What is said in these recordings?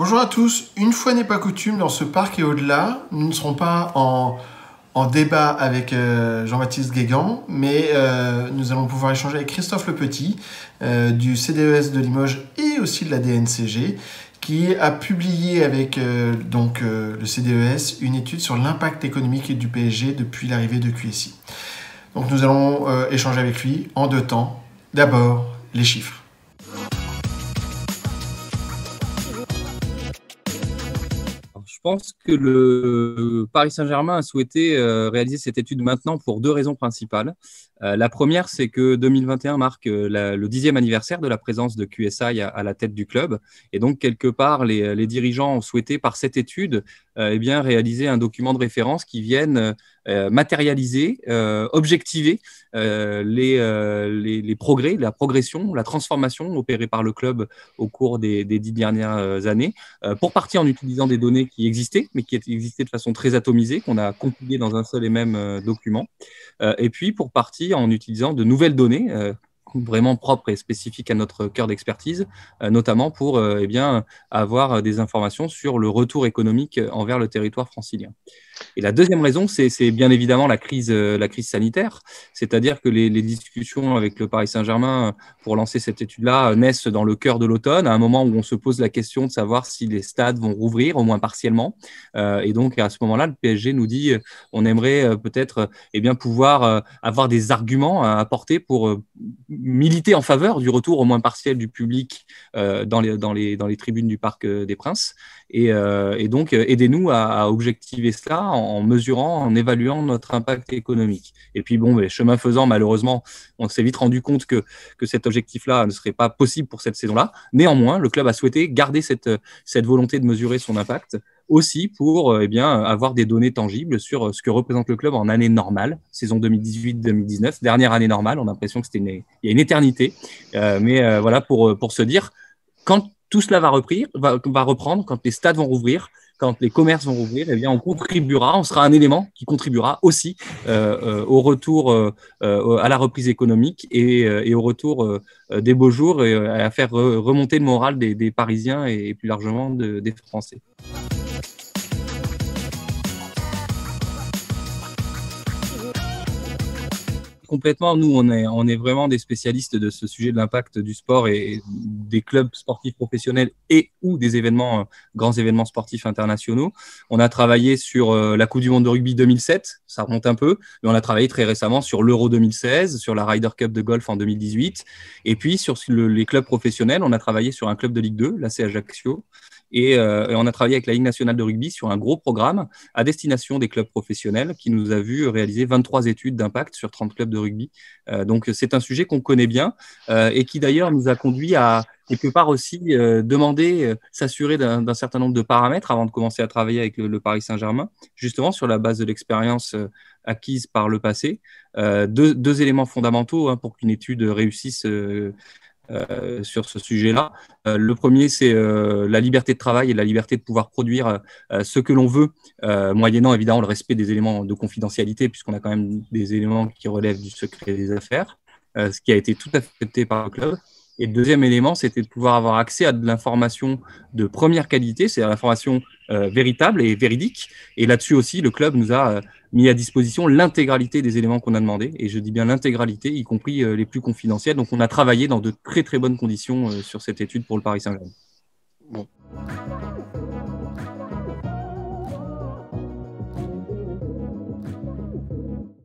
Bonjour à tous, une fois n'est pas coutume, dans ce parc et au-delà, nous ne serons pas en, débat avec euh, Jean-Baptiste Guégan, mais euh, nous allons pouvoir échanger avec Christophe Le Petit euh, du CDES de Limoges et aussi de la DNCG, qui a publié avec donc, le CDES une étude sur l'impact économique du PSG depuis l'arrivée de QSI. Donc nous allons échanger avec lui en deux temps. D'abord, les chiffres. Je pense que le Paris Saint-Germain a souhaité euh, réaliser cette étude maintenant pour deux raisons principales. Euh, la première, c'est que 2021 marque euh, le dixième anniversaire de la présence de QSI à, la tête du club. Et donc, quelque part, les dirigeants ont souhaité, par cette étude, euh, eh bien, réaliser un document de référence qui vienne euh, euh, matérialiser, objectiver les, les, progrès, la progression, la transformation opérée par le club au cours des, des dix dernières années, pour partie en utilisant des données qui existaient, mais qui existaient de façon très atomisée, qu'on a compilées dans un seul et même document, et puis pour partie en utilisant de nouvelles données vraiment propre et spécifique à notre cœur d'expertise, euh, notamment pour euh, eh bien, avoir des informations sur le retour économique envers le territoire francilien. Et la deuxième raison, c'est bien évidemment la crise, euh, la crise sanitaire, c'est-à-dire que les, discussions avec le Paris Saint-Germain euh, pour lancer cette étude-là euh, naissent dans le cœur de l'automne, à un moment où on se pose la question de savoir si les stades vont rouvrir, au moins partiellement. et donc à ce moment-là, le PSG nous dit, on aimerait peut-être et eh bien pouvoir avoir des arguments à apporter pour militer en faveur du retour au moins partiel du public dans, les, dans, dans les tribunes du Parc des Princes. Et, donc, aidez-nous à objectiver cela en mesurant, en évaluant notre impact économique. Et puis bon, mais chemin faisant, malheureusement, on s'est vite rendu compte que, cet objectif-là ne serait pas possible pour cette saison-là. Néanmoins, le club a souhaité garder cette, cette volonté de mesurer son impact aussi pour euh, eh bien, avoir des données tangibles sur euh, ce que représente le club en année normale, saison 2018-2019, dernière année normale, on a l'impression que c'était il y a une éternité, euh, mais voilà pour, pour se dire, quand tout cela va reprendre, quand les stades vont rouvrir, quand les commerces vont rouvrir, eh bien, on contribuera, on sera un élément qui contribuera aussi euh, euh, au retour, euh, à la reprise économique et, au retour des beaux jours et à faire remonter le moral des, Parisiens et plus largement des Français. complètement. Nous, on est, vraiment des spécialistes de ce sujet de l'impact du sport et des clubs sportifs professionnels et ou des événements, euh, grands événements sportifs internationaux. On a travaillé sur euh, la Coupe du Monde de rugby 2007, ça remonte un peu, mais on a travaillé très récemment sur l'Euro 2016, sur la Ryder Cup de golf en 2018, et puis sur les clubs professionnels, on a travaillé sur un club de Ligue 2, c'est Ajaccio, euh, et, on a travaillé avec la Ligue nationale de rugby sur un gros programme à destination des clubs professionnels qui nous a vu réaliser 23 études d'impact sur 30 clubs de rugby. Euh, donc c'est un sujet qu'on connaît bien euh, et qui d'ailleurs nous a conduit à quelque part aussi demander, s'assurer d'un certain nombre de paramètres avant de commencer à travailler avec le, Paris Saint-Germain, justement sur la base de l'expérience acquise par le passé. Deux, deux, éléments fondamentaux hein, pour qu'une étude réussisse euh, sur ce sujet-là. Euh, le premier, c'est euh, la liberté de travail et la liberté de pouvoir produire ce que l'on veut, moyennant évidemment le respect des éléments de confidentialité, puisqu'on a quand même des éléments qui relèvent du secret des affaires, ce qui a été tout à accepté par le club. Et le deuxième élément, c'était de pouvoir avoir accès à de l'information de première qualité, c'est à l'information euh, véritable et véridique. Et là-dessus aussi, le club nous a euh, mis à disposition l'intégralité des éléments qu'on a demandé. Et je dis bien l'intégralité, y compris euh, les plus confidentiels. Donc on a travaillé dans de très très bonnes conditions sur cette étude pour le Paris Saint-Germain. Bon.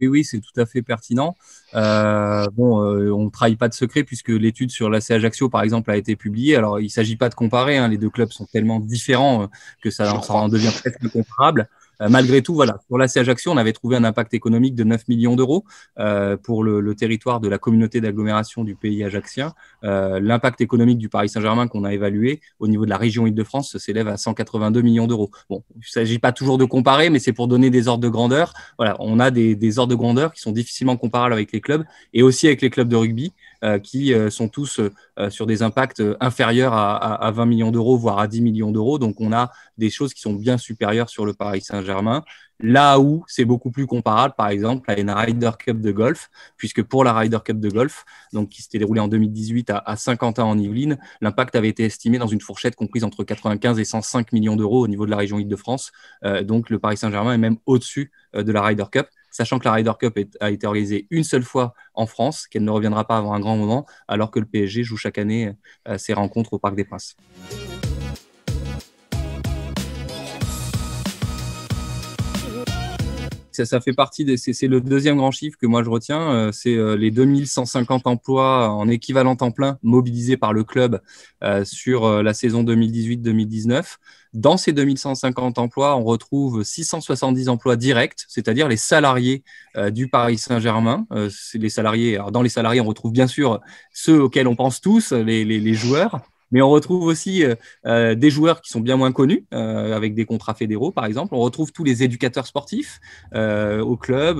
Oui, oui, c'est tout à fait pertinent. Euh, bon, euh, on ne trahit pas de secret puisque l'étude sur la Ajaccio, par exemple, a été publiée. Alors, il ne s'agit pas de comparer. Hein. les deux clubs sont tellement différents euh, que ça, en devient presque incomparable. comparable. Euh, malgré tout, voilà, pour l'AC Ajaccio, on avait trouvé un impact économique de 9 millions d'euros euh, pour le, territoire de la communauté d'agglomération du pays ajaccien. Euh, l'impact économique du Paris Saint-Germain qu'on a évalué au niveau de la région Île-de-France s'élève à 182 millions d'euros. Bon, il ne s'agit pas toujours de comparer, mais c'est pour donner des ordres de grandeur. Voilà, on a des ordres de grandeur qui sont difficilement comparables avec les clubs et aussi avec les clubs de rugby. Euh, qui euh, sont tous euh, sur des impacts inférieurs à, 20 millions d'euros, voire à 10 millions d'euros. Donc on a des choses qui sont bien supérieures sur le Paris Saint-Germain. Là où c'est beaucoup plus comparable, par exemple, à une Ryder Cup de golf, puisque pour la Ryder Cup de golf, donc qui s'était déroulée en 2018 à, à Saint-Quentin en Yvelines, l'impact avait été estimé dans une fourchette comprise entre 95 et 105 millions d'euros au niveau de la région Île-de-France. donc le Paris Saint-Germain est même au-dessus de la Ryder Cup sachant que la Ryder Cup a été organisée une seule fois en France, qu'elle ne reviendra pas avant un grand moment, alors que le PSG joue chaque année euh, ses rencontres au Parc des Princes. ça, fait partie C'est le deuxième grand chiffre que moi je retiens. Euh, c'est euh, les 2150 emplois euh, en équivalent temps plein mobilisés par le club sur la saison 2018-2019. Dans ces 2150 emplois, on retrouve 670 emplois directs, c'est-à-dire les salariés du Paris Saint-Germain. les salariés. dans les salariés, on retrouve bien sûr ceux auxquels on pense tous, les joueurs, mais on retrouve aussi euh, euh, des joueurs qui sont bien moins connus, euh, avec des contrats fédéraux, par exemple. On retrouve tous les éducateurs sportifs au club,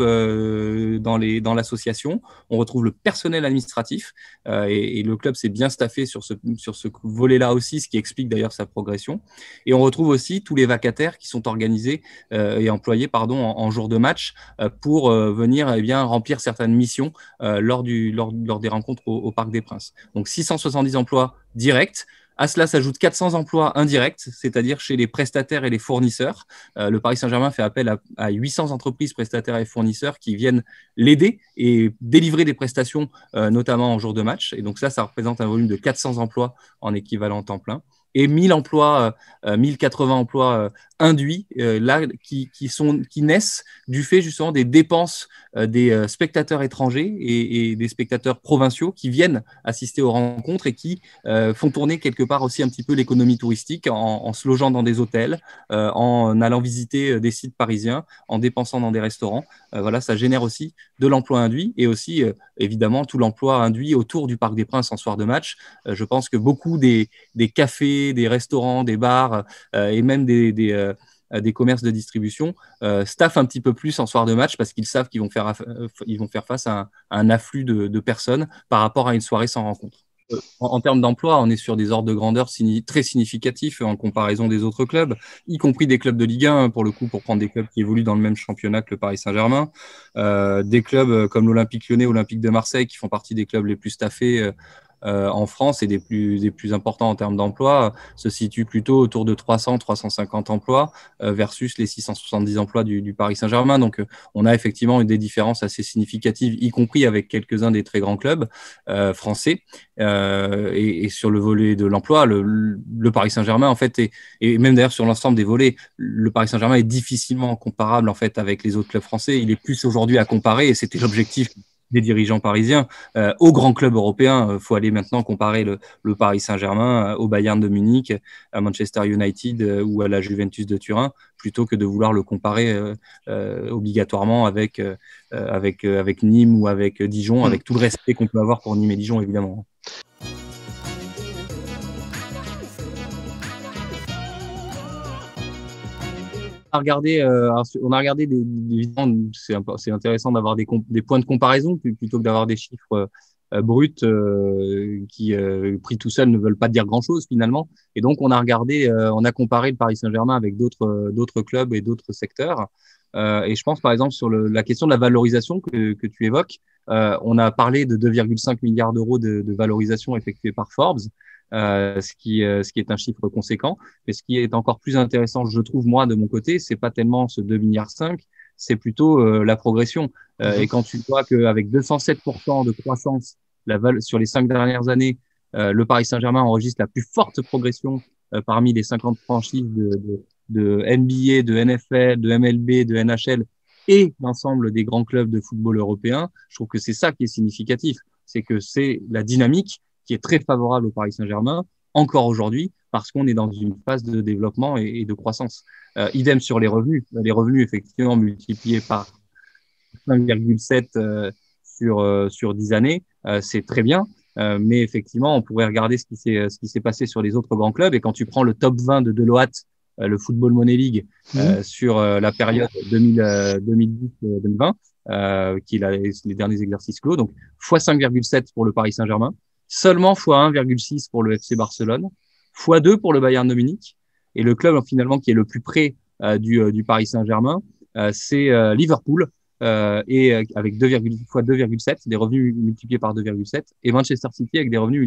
dans, les, dans l'association. On retrouve le personnel administratif. Et, le club s'est bien staffé sur ce, sur ce volet-là aussi, ce qui explique d'ailleurs sa progression. Et on retrouve aussi tous les vacataires qui sont organisés et employés pardon, en, jour de match pour venir eh bien, remplir certaines missions lors, du, lors, lors, des rencontres au Parc des Princes. Donc 670 emplois Direct. À cela s'ajoutent 400 emplois indirects, c'est-à-dire chez les prestataires et les fournisseurs. Euh, le Paris Saint-Germain fait appel à, 800 entreprises, prestataires et fournisseurs qui viennent l'aider et délivrer des prestations, euh, notamment en jour de match. Et donc ça, ça représente un volume de 400 emplois en équivalent temps plein et 1000 emplois, 1080 euh, euh, emplois euh, induits là qui, sont, qui naissent du fait justement des dépenses des spectateurs étrangers et, des spectateurs provinciaux qui viennent assister aux rencontres et qui font tourner quelque part aussi un petit peu l'économie touristique en, se logeant dans des hôtels, en allant visiter des sites parisiens, en dépensant dans des restaurants. voilà, ça génère aussi de l'emploi induit et aussi évidemment tout l'emploi induit autour du Parc des Princes en soir de match. je pense que beaucoup des cafés des restaurants, des bars euh, et même des, des, euh, commerces de distribution euh, staffent un petit peu plus en soir de match parce qu'ils savent qu'ils vont faire, vont faire face à un, afflux de, personnes par rapport à une soirée sans rencontre. En, termes d'emploi, on est sur des ordres de grandeur très significatifs en comparaison des autres clubs, y compris des clubs de Ligue 1, pour le coup, pour prendre des clubs qui évoluent dans le même championnat que le Paris Saint-Germain, des clubs comme l'Olympique lyonnais, Olympique de Marseille, qui font partie des clubs les plus staffés euh, en France et des plus, importants en termes d'emploi euh, se situent plutôt autour de 300-350 emplois euh, versus les 670 emplois du, Paris Saint-Germain. Donc on a effectivement des différences assez significatives, y compris avec quelques-uns des très grands clubs français. Et, sur le volet de l'emploi, le, Paris Saint-Germain, en fait, et même d'ailleurs sur l'ensemble des volets, le Paris Saint-Germain est difficilement comparable en fait avec les autres clubs français. Il est plus aujourd'hui à comparer, et c'était l'objectif des dirigeants parisiens euh, au grand club européen, Il euh, faut aller maintenant comparer le, Paris Saint-Germain euh, au Bayern de Munich, à Manchester United ou à la Juventus de Turin, plutôt que de vouloir le comparer obligatoirement avec, avec, avec Nîmes ou avec Dijon, hmm. avec tout le respect qu'on peut avoir pour Nîmes et Dijon, évidemment. regardé, euh, on a regardé des, c'est intéressant d'avoir des, points de comparaison plutôt que d'avoir des chiffres euh, bruts euh, qui, pris tout seuls, ne veulent pas dire grand-chose finalement. Et donc, on a regardé, on a comparé le Paris Saint-Germain avec d'autres clubs et d'autres secteurs. et je pense par exemple sur la question de la valorisation que, tu évoques. on a parlé de 2,5 milliards d'euros de, valorisation effectuée par Forbes. Euh, euh, ce, qui, est un chiffre conséquent. Mais ce qui est encore plus intéressant, je trouve, moi, de mon côté, c'est pas tellement ce 2,5 milliards, c'est plutôt euh, la progression. Mhm. Et quand tu vois qu'avec 207% de croissance la sur les cinq dernières années, le Paris Saint-Germain enregistre la plus forte progression parmi les 50 franchises de, de, NBA, de NFL, de MLB, de NHL et l'ensemble des grands clubs de football européens. Je trouve que c'est ça qui est significatif, c'est que c'est la dynamique qui est très favorable au Paris Saint-Germain, encore aujourd'hui, parce qu'on est dans une phase de développement et, de croissance. Euh, idem sur les revenus. Les revenus, effectivement, multipliés par 5,7 euh, sur, euh, sur 10 années, c'est très bien. mais effectivement, on pourrait regarder ce qui s'est ce qui s'est passé sur les autres grands clubs. Et quand tu prends le top 20 de Deloitte, le Football Money League, mmh. sur la période 2010-2020, qui est les derniers exercices clos, donc x 5,7 pour le Paris Saint-Germain, seulement x1,6 pour le FC Barcelone, x2 pour le Bayern de Munich, et le club hein, finalement qui est le plus près euh, euh, du, Paris Saint-Germain, euh, c'est Liverpool, et avec 2, fois 2,7, des revenus multipliés par 2,7, et Manchester City avec des revenus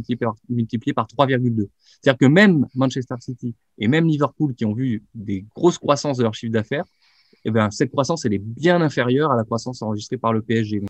multipliés par, 3,2. C'est-à-dire que même Manchester City et même Liverpool qui ont vu des grosses croissances de leur chiffre d'affaires, eh ben, cette croissance, elle est bien inférieure à la croissance enregistrée par le PSG.